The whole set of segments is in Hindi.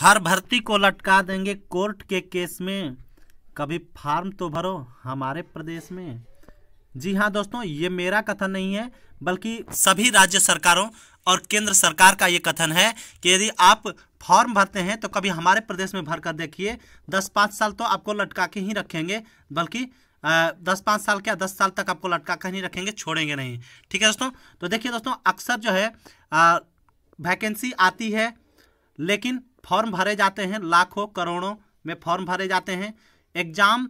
हर भर्ती को लटका देंगे कोर्ट के केस में कभी फार्म तो भरो हमारे प्रदेश में जी हाँ दोस्तों ये मेरा कथन नहीं है बल्कि सभी राज्य सरकारों और केंद्र सरकार का ये कथन है कि यदि आप फॉर्म भरते हैं तो कभी हमारे प्रदेश में भर कर देखिए दस पाँच साल तो आपको लटका के ही रखेंगे बल्कि दस पाँच साल क्या दस साल तक आपको लटका कर नहीं रखेंगे छोड़ेंगे नहीं ठीक है दोस्तों तो देखिए दोस्तों अक्सर जो है वैकेंसी आती है लेकिन फॉर्म भरे जाते हैं लाखों करोड़ों में फॉर्म भरे जाते हैं एग्ज़ाम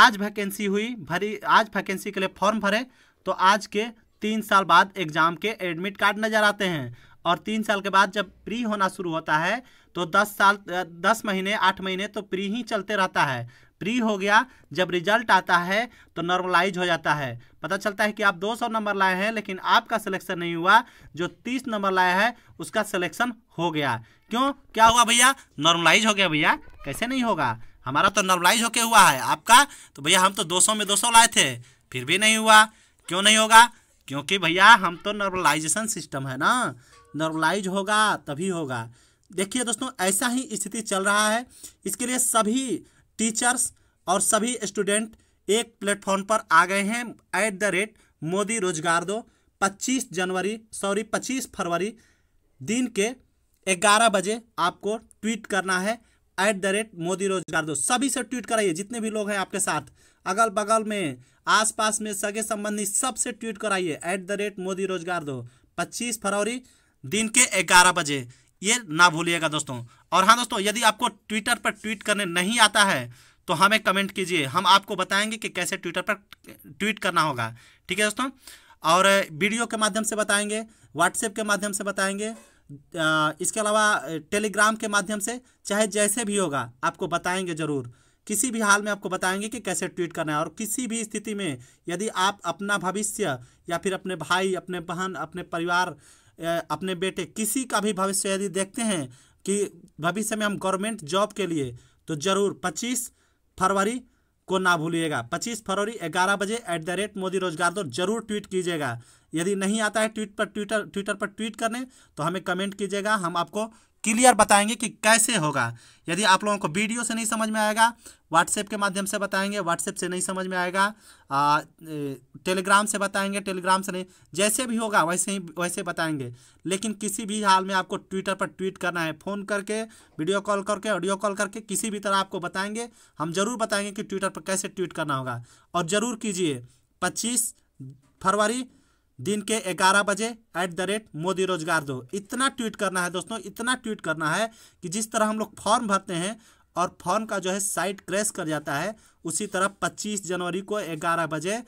आज वैकेंसी हुई भरी आज वैकेंसी के लिए फॉर्म भरे तो आज के तीन साल बाद एग्ज़ाम के एडमिट कार्ड नज़र आते हैं और तीन साल के बाद जब प्री होना शुरू होता है तो दस साल दस महीने आठ महीने तो प्री ही चलते रहता है प्री हो गया जब रिजल्ट आता है तो नॉर्मलाइज हो जाता है पता चलता है कि आप 200 नंबर लाए हैं लेकिन आपका सिलेक्शन नहीं हुआ जो 30 नंबर लाया है उसका सिलेक्शन हो गया क्यों क्या हुआ भैया नॉर्मलाइज हो गया भैया कैसे नहीं होगा हमारा तो नॉर्मलाइज होके हुआ है आपका तो भैया हम तो दो में दो लाए थे फिर भी नहीं हुआ क्यों नहीं होगा क्योंकि भैया हम तो नॉर्मलाइजेशन सिस्टम है ना नॉर्मलाइज होगा तभी होगा देखिए दोस्तों ऐसा ही स्थिति चल रहा है इसके लिए सभी टीचर्स और सभी स्टूडेंट एक प्लेटफॉर्म पर आ गए हैं ऐट द रेट मोदी रोजगार दो 25 जनवरी सॉरी 25 फरवरी दिन के 11 बजे आपको ट्वीट करना है ऐट द रेट मोदी रोजगार दो सभी से ट्वीट कराइए जितने भी लोग हैं आपके साथ अगल बगल में आसपास में सगे संबंधी सबसे ट्वीट कराइए ऐट द रेट मोदी रोजगार दो 25 फरवरी दिन के 11 बजे ये ना भूलिएगा दोस्तों और हाँ दोस्तों यदि आपको ट्विटर पर ट्वीट करने नहीं आता है तो हमें कमेंट कीजिए हम आपको बताएंगे कि कैसे ट्विटर पर ट्वीट करना होगा ठीक है दोस्तों और वीडियो के माध्यम से बताएंगे व्हाट्सएप के माध्यम से बताएंगे इसके अलावा टेलीग्राम के माध्यम से चाहे जैसे भी होगा आपको बताएंगे ज़रूर किसी भी हाल में आपको बताएंगे कि कैसे ट्वीट करना है और किसी भी स्थिति में यदि आप अपना भविष्य या फिर अपने भाई अपने बहन अपने परिवार अपने बेटे किसी का भी भविष्य यदि देखते हैं कि भविष्य में हम गवर्नमेंट जॉब के लिए तो ज़रूर पच्चीस फरवरी को ना भूलिएगा 25 फरवरी 11 बजे एट द रेट मोदी रोजगार दो जरूर ट्वीट कीजिएगा यदि नहीं आता है ट्वीट पर ट्विटर ट्विटर पर ट्वीट करने तो हमें कमेंट कीजिएगा हम आपको क्लियर बताएंगे कि कैसे होगा यदि आप लोगों को वीडियो से नहीं समझ में आएगा व्हाट्सएप के माध्यम से बताएंगे व्हाट्सएप से नहीं समझ में आएगा आ, टेलीग्राम से बताएंगे टेलीग्राम से नहीं जैसे भी होगा वैसे ही वैसे बताएंगे लेकिन किसी भी हाल में आपको ट्विटर पर ट्वीट करना है फ़ोन करके वीडियो कॉल करके ऑडियो कॉल करके किसी भी तरह आपको बताएंगे हम ज़रूर बताएंगे कि ट्विटर पर कैसे ट्वीट करना होगा और ज़रूर कीजिए पच्चीस फरवरी दिन के 11 बजे एट द रेट मोदी रोजगार दो इतना ट्वीट करना है दोस्तों इतना ट्वीट करना है कि जिस तरह हम लोग फॉर्म भरते हैं और फॉर्म का जो है साइट क्रैश कर जाता है उसी तरह 25 जनवरी को 11 बजे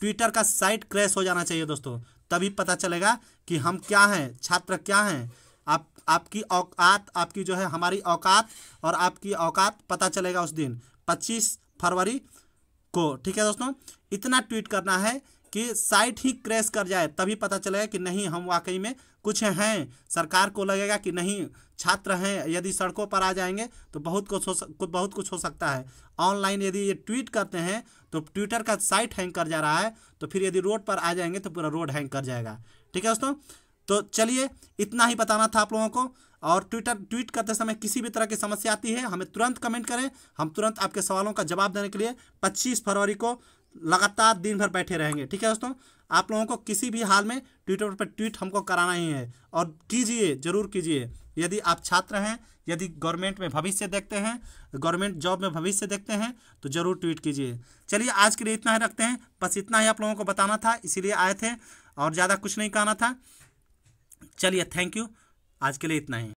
ट्विटर का साइट क्रैश हो जाना चाहिए दोस्तों तभी पता चलेगा कि हम क्या हैं छात्र क्या हैं आप आपकी औकात आपकी जो है हमारी औकात और आपकी औकात पता चलेगा उस दिन पच्चीस फरवरी को ठीक है दोस्तों इतना ट्वीट करना है कि साइट ही क्रैश कर जाए तभी पता चलेगा कि नहीं हम वाकई में कुछ हैं सरकार को लगेगा कि नहीं छात्र हैं यदि सड़कों पर आ जाएंगे तो बहुत कुछ हो सक बहुत कुछ हो सकता है ऑनलाइन यदि ये ट्वीट करते हैं तो ट्विटर का साइट हैंग कर जा रहा है तो फिर यदि रोड पर आ जाएंगे तो पूरा रोड हैंग कर जाएगा ठीक है दोस्तों तो चलिए इतना ही बताना था आप लोगों को और ट्विटर ट्वीट करते समय किसी भी तरह की समस्या आती है हमें तुरंत कमेंट करें हम तुरंत आपके सवालों का जवाब देने के लिए 25 फरवरी को लगातार दिन भर बैठे रहेंगे ठीक है दोस्तों आप लोगों को किसी भी हाल में ट्विटर पर ट्वीट हमको कराना ही है और कीजिए जरूर कीजिए यदि आप छात्र हैं यदि गवर्नमेंट में भविष्य देखते हैं गवर्नमेंट जॉब में भविष्य देखते हैं तो जरूर ट्वीट कीजिए चलिए आज के लिए इतना ही रखते हैं बस इतना ही आप लोगों को बताना था इसीलिए आए थे और ज़्यादा कुछ नहीं कहना था चलिए थैंक यू आज के लिए इतना ही